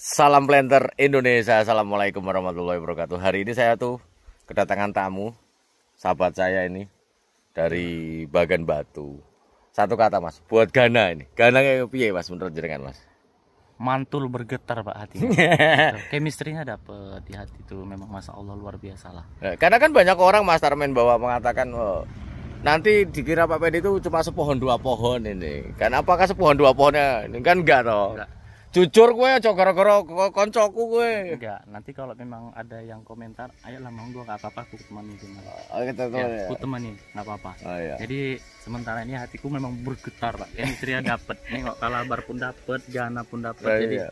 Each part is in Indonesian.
Salam planter Indonesia. Assalamualaikum warahmatullahi wabarakatuh. Hari ini saya tuh kedatangan tamu sahabat saya ini dari Bagan Batu. Satu kata Mas, buat Gana ini. Gana kayak piye Mas menurut jaringan Mas? Mantul bergetar Pak hati. Kemistrinya dapet di hati itu memang masa Allah luar biasa lah. Eh, karena kan banyak orang Mas Tarmen bawa mengatakan oh, nanti dikira Pak Pedi itu cuma sepohon dua pohon ini. Kan apakah sepohon dua pohonnya? Ini kan enggak toh. Enggak Jujur gue aja gara-gara koncoku gue. Enggak, nanti kalau memang ada yang komentar, ayolah gue gak apa-apa aku temani gimana. Oh, kita ya, ya. Aku temani, ya, gak apa-apa. Oh, iya. Jadi sementara ini hatiku memang bergetar, Pak. ini ceria dapet, nengok kalabar pun dapet, jana pun dapet. Oh, Jadi iya.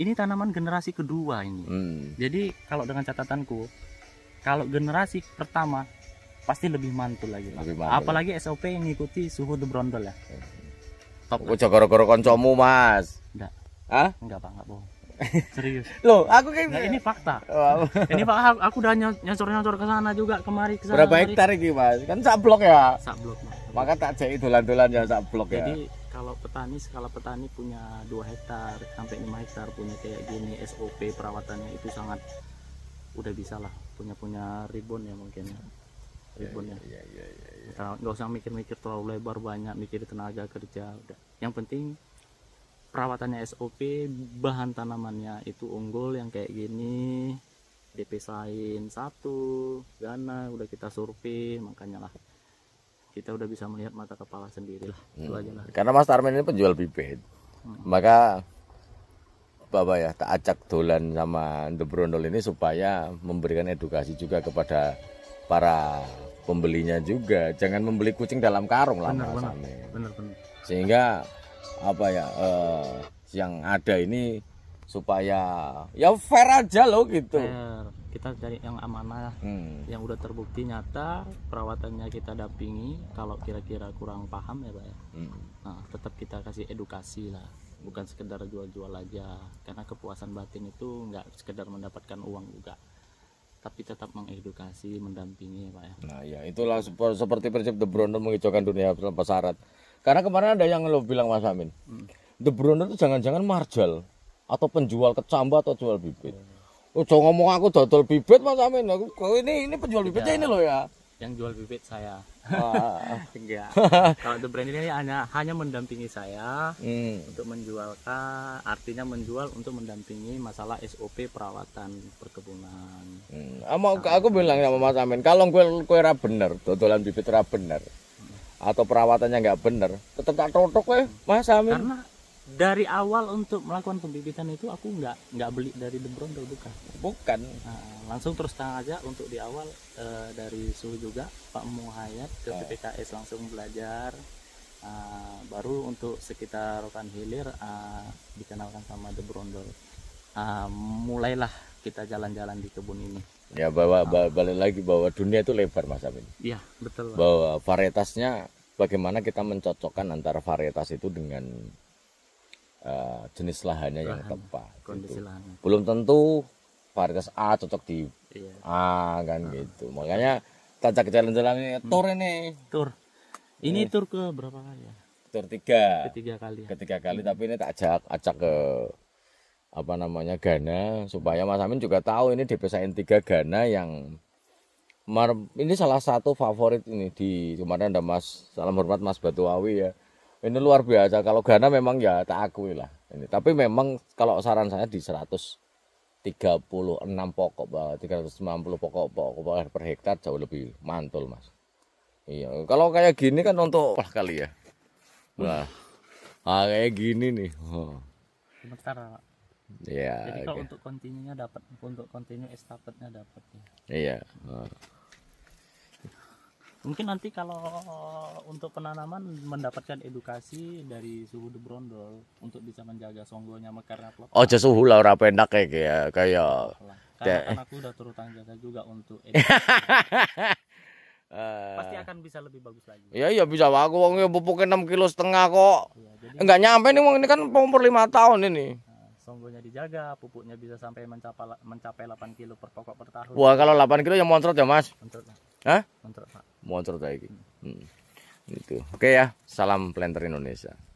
ini tanaman generasi kedua ini. Hmm. Jadi kalau dengan catatanku, kalau generasi pertama pasti lebih mantul lagi, Lebih mantul. Apalagi SOP yang ngikuti suhu The Brondol ya. Hmm. Top. Aku jaga-gara kancamu, Mas. Enggak. Hah? Enggak, Pak, enggak bohong. Serius. Loh, aku kayak nah, ini fakta. Oh. ini Pak, aku udah nyosor-nyosor ke sana juga kemari ke sana. Berapa hektar iki, Mas? Kan sak blok ya. Sak blok, Mas. Maka tak cek dolan-dolan ya sak blok Jadi, ya. Jadi kalau petani skala petani punya 2 hektar sampai 5 hektar punya kayak gini SOP perawatannya itu sangat udah bisa lah punya punya ribbon ya mungkin ya. Ribbon ya. ya, ya, ya, Nggak usah mikir-mikir terlalu lebar banyak, mikir tenaga kerja udah. Yang penting perawatannya SOP bahan tanamannya itu unggul yang kayak gini DP sain satu Gana udah kita survei makanya lah kita udah bisa melihat mata kepala sendiri lah hmm. aja lah karena Mas Tarmin ini penjual bibit hmm. maka Bapak ya tak acak dolan sama The Brondol ini supaya memberikan edukasi juga kepada para pembelinya juga jangan membeli kucing dalam karung lah benar, benar, benar, benar. sehingga apa ya uh, yang ada ini supaya ya fair aja loh gitu fair. kita cari yang amanah hmm. yang udah terbukti nyata perawatannya kita dampingi kalau kira-kira kurang paham ya pak ya hmm. nah, tetap kita kasih edukasi lah bukan sekedar jual-jual aja karena kepuasan batin itu nggak sekedar mendapatkan uang juga tapi tetap mengedukasi mendampingi ya pak ya nah ya itulah seperti prinsip The Brondo menghijaukan dunia tanpa syarat karena kemarin ada yang lo bilang Mas Amin, hmm. The Bruno itu jangan-jangan marjal atau penjual kecambah atau jual bibit. Oh, jangan ngomong aku dodol bibit Mas Amin. Aku ini ini penjual bibitnya iya. ini loh ya. Yang jual bibit saya. Ah. Enggak. Kalau The Brand ini hanya hanya mendampingi saya hmm. untuk menjualkan, artinya menjual untuk mendampingi masalah SOP perawatan perkebunan. Hmm. Aku, aku bilang sama Mas Amin, kalau kue kue bener, dodolan bibit ra bener atau perawatannya nggak bener tetap tak totok ya mas Amin karena dari awal untuk melakukan pembibitan itu aku nggak nggak beli dari The brondel bukan bukan nah, langsung terus terang aja untuk di awal e, dari suhu juga Pak Muhayat ke nah. PPKS langsung belajar uh, baru untuk sekitar rotan Hilir uh, dikenalkan sama The Brondol uh, ah, mulailah kita jalan-jalan di kebun ini Ya bahwa ah. balik lagi bahwa dunia itu lebar Mas Amin. Iya, betul. Pak. Bahwa varietasnya bagaimana kita mencocokkan antara varietas itu dengan uh, jenis lahannya Lahan, yang tepat. Kondisi gitu. lahannya. Belum tentu varietas A cocok di iya. A kan ah. gitu. Makanya tajak jalan-jalan ini hmm. ini. Tur. Ini eh. tur ke berapa kali ya? Tur tiga. Ketiga kali. Ya. Ketiga kali tapi ini tak ajak ajak ke apa namanya Gana supaya Mas Amin juga tahu ini dipesain tiga Gana yang ini salah satu favorit ini di kemarin ada Mas salam hormat Mas Batuawi ya ini luar biasa kalau Gana memang ya tak akui lah ini tapi memang kalau saran saya di 136 pokok 390 eh, pokok pokok per hektar jauh lebih mantul Mas iya kalau kayak gini kan untuk lah kali ya nah, nah kayak gini nih oh. Sebentar, Iya. Jadi kalau okay. untuk kontinunya dapat, untuk kontinu estafetnya dapat ya. Iya. Mungkin nanti kalau untuk penanaman mendapatkan edukasi dari suhu de Brondol untuk bisa menjaga songgonya mekar pelok. Oh, suhu lah ora pendak kayak ya, kayak. Karena, kan aku udah turut jaga juga untuk pasti eh. akan bisa lebih bagus lagi. Iya iya bisa aku wong pupuknya enam kilo setengah kok. Iya, jadi... Enggak nyampe nih wong ini kan umur lima tahun ini. Tonggonya dijaga, pupuknya bisa sampai mencapai mencapai 8 kilo per pokok per tahun. Wah, kalau 8 kilo yang montrot ya, Mas? Moncrot. Hah? Montrot, Pak. Montrot lagi. Hmm. Hmm. Itu. Oke ya, salam planter Indonesia.